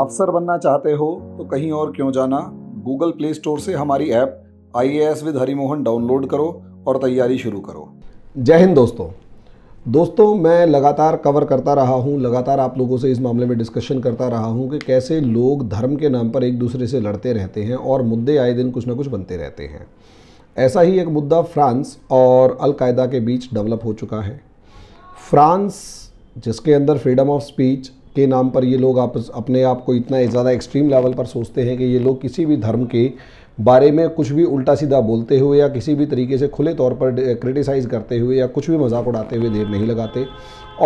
अफसर बनना चाहते हो तो कहीं और क्यों जाना गूगल प्ले स्टोर से हमारी app I A S with Harimohan download करो और तैयारी शुरू करो जय हिंद दोस्तों दोस्तों मैं लगातार कवर करता रहा हूं लगातार आप लोगों से इस मामले में डिस्कशन करता रहा हूं कि कैसे लोग धर्म के नाम पर एक दूसरे से लड़ते रहते हैं और मुद्दे आए दिन कुछ ना कुछ बनते रहते हैं ऐसा ही एक मुद्दा फ्रांस और अलकायदा के बीच डेवलप हो चुका है फ्रांस जिसके अंदर फ्रीडम ऑफ स्पीच के नाम पर ये लोग आप अपने आप को इतना ज़्यादा एक्सट्रीम लेवल पर सोचते हैं कि ये लोग किसी भी धर्म के बारे में कुछ भी उल्टा सीधा बोलते हुए या किसी भी तरीके से खुले तौर पर क्रिटिसाइज़ करते हुए या कुछ भी मजाक उड़ाते हुए देर नहीं लगाते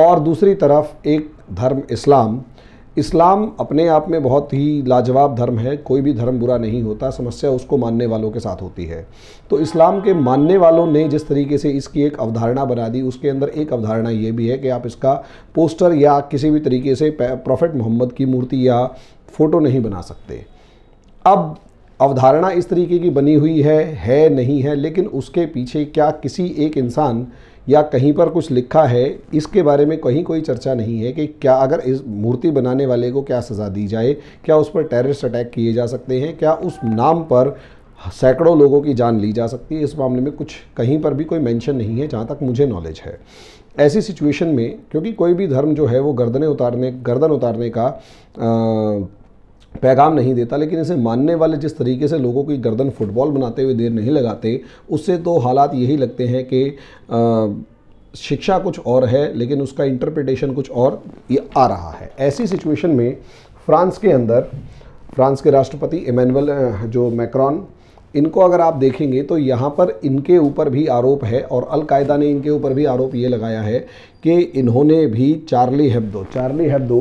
और दूसरी तरफ एक धर्म इस्लाम इस्लाम अपने आप में बहुत ही लाजवाब धर्म है कोई भी धर्म बुरा नहीं होता समस्या उसको मानने वालों के साथ होती है तो इस्लाम के मानने वालों ने जिस तरीके से इसकी एक अवधारणा बना दी उसके अंदर एक अवधारणा ये भी है कि आप इसका पोस्टर या किसी भी तरीके से प्रॉफिट मोहम्मद की मूर्ति या फ़ोटो नहीं बना सकते अब अवधारणा इस तरीके की बनी हुई है है नहीं है लेकिन उसके पीछे क्या किसी एक इंसान या कहीं पर कुछ लिखा है इसके बारे में कहीं कोई चर्चा नहीं है कि क्या अगर इस मूर्ति बनाने वाले को क्या सज़ा दी जाए क्या उस पर टेररिस्ट अटैक किए जा सकते हैं क्या उस नाम पर सैकड़ों लोगों की जान ली जा सकती है इस मामले में कुछ कहीं पर भी कोई मेंशन नहीं है जहाँ तक मुझे नॉलेज है ऐसी सिचुएशन में क्योंकि कोई भी धर्म जो है वो गर्दने उतारने गर्दन उतारने का आ, पैगाम नहीं देता लेकिन इसे मानने वाले जिस तरीके से लोगों की गर्दन फुटबॉल बनाते हुए देर नहीं लगाते उससे तो हालात यही लगते हैं कि शिक्षा कुछ और है लेकिन उसका इंटरप्रिटेशन कुछ और ये आ रहा है ऐसी सिचुएशन में फ्रांस के अंदर फ्रांस के राष्ट्रपति इमैनुअल जो मैक्रॉन इनको अगर आप देखेंगे तो यहाँ पर इनके ऊपर भी आरोप है और अलकायदा ने इनके ऊपर भी आरोप ये लगाया है कि इन्होंने भी चार्ली हेब्दो चार्ली हेब्दो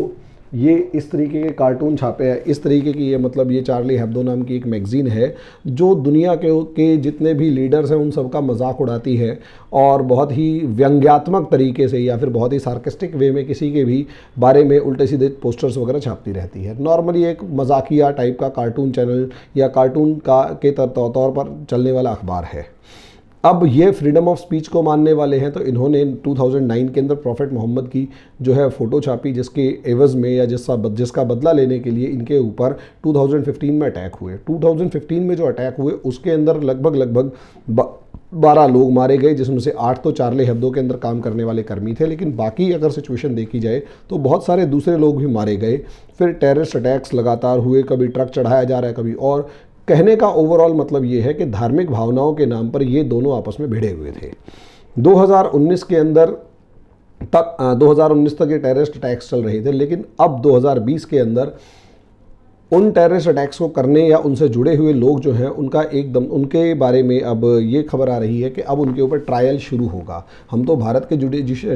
ये इस तरीके के कार्टून छापे हैं इस तरीके की ये मतलब ये चार्ली हेब्दो नाम की एक मैगज़ीन है जो दुनिया के के जितने भी लीडर्स हैं उन सबका मजाक उड़ाती है और बहुत ही व्यंग्यात्मक तरीके से या फिर बहुत ही सार्केस्टिक वे में किसी के भी बारे में उल्टे सीधे पोस्टर्स वगैरह छापती रहती है नॉर्मली एक मजाकिया टाइप का कार्टून चैनल या कार्टून का के तौर पर चलने वाला अखबार है अब ये फ्रीडम ऑफ स्पीच को मानने वाले हैं तो इन्होंने 2009 के अंदर प्रॉफिट मोहम्मद की जो है फ़ोटो छापी जिसके एवज़ में या जिसका जिसका बदला लेने के लिए इनके ऊपर 2015 में अटैक हुए 2015 में जो अटैक हुए उसके अंदर लगभग लगभग बारह लोग मारे गए जिसमें से आठ तो चार्ले हेब्दो के अंदर काम करने वाले कर्मी थे लेकिन बाकी अगर सिचुएशन देखी जाए तो बहुत सारे दूसरे लोग भी मारे गए फिर टेररिस्ट अटैक्स लगातार हुए कभी ट्रक चढ़ाया जा रहा है कभी और कहने का ओवरऑल मतलब ये है कि धार्मिक भावनाओं के नाम पर ये दोनों आपस में भिड़े हुए थे 2019 के अंदर तक 2019 तक ये टेररिस्ट अटैक्स चल रहे थे लेकिन अब 2020 के अंदर उन टेररिस्ट अटैक्स को करने या उनसे जुड़े हुए लोग जो हैं उनका एकदम उनके बारे में अब ये खबर आ रही है कि अब उनके ऊपर ट्रायल शुरू होगा हम तो भारत के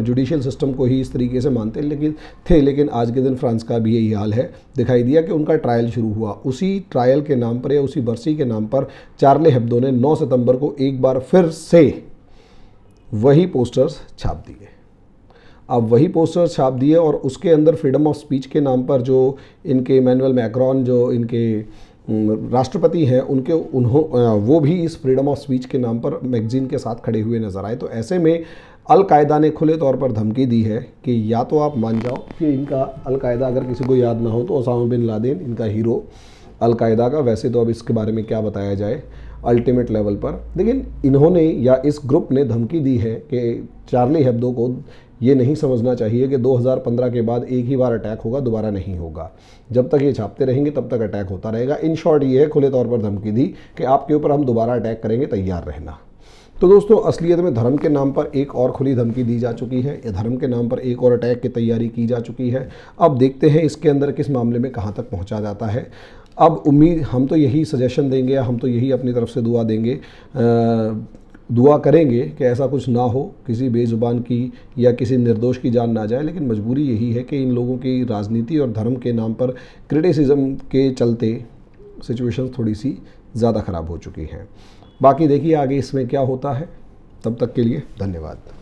जुडिशियल सिस्टम को ही इस तरीके से मानते लेकिन थे लेकिन आज के दिन फ्रांस का भी यही हाल है दिखाई दिया कि उनका ट्रायल शुरू हुआ उसी ट्रायल के नाम पर या उसी बरसी के नाम पर चार्ले हेब्दो ने नौ सितम्बर को एक बार फिर से वही पोस्टर्स छाप दिए अब वही पोस्टर छाप दिए और उसके अंदर फ्रीडम ऑफ स्पीच के नाम पर जो इनके मैनुअल मैक्रॉन जो इनके राष्ट्रपति हैं उनके उन्हों वो भी इस फ्रीडम ऑफ स्पीच के नाम पर मैगजीन के साथ खड़े हुए नज़र आए तो ऐसे में अलकायदा ने खुले तौर पर धमकी दी है कि या तो आप मान जाओ कि इनका अलकायदा अगर किसी को याद ना हो तो ओसामा बिन लादेन इनका हीरो अलकायदा का वैसे तो अब इसके बारे में क्या बताया जाए अल्टीमेट लेवल पर लेकिन इन्होंने या इस ग्रुप ने धमकी दी है कि चार्ली हेब्दो को ये नहीं समझना चाहिए कि 2015 के बाद एक ही बार अटैक होगा दोबारा नहीं होगा जब तक ये छापते रहेंगे तब तक अटैक होता रहेगा इन शॉर्ट ये है खुले तौर पर धमकी दी कि आपके ऊपर हम दोबारा अटैक करेंगे तैयार रहना तो दोस्तों असलियत में धर्म के नाम पर एक और खुली धमकी दी जा चुकी है धर्म के नाम पर एक और अटैक की तैयारी की जा चुकी है अब देखते हैं इसके अंदर किस मामले में कहाँ तक पहुँचा जाता है अब उम्मीद हम तो यही सजेशन देंगे हम तो यही अपनी तरफ से दुआ देंगे आ, दुआ करेंगे कि ऐसा कुछ ना हो किसी बेज़ुबान की या किसी निर्दोष की जान ना जाए लेकिन मजबूरी यही है कि इन लोगों की राजनीति और धर्म के नाम पर क्रिटिसिज्म के चलते सिचुएशन थोड़ी सी ज़्यादा ख़राब हो चुकी हैं बाकी देखिए आगे इसमें क्या होता है तब तक के लिए धन्यवाद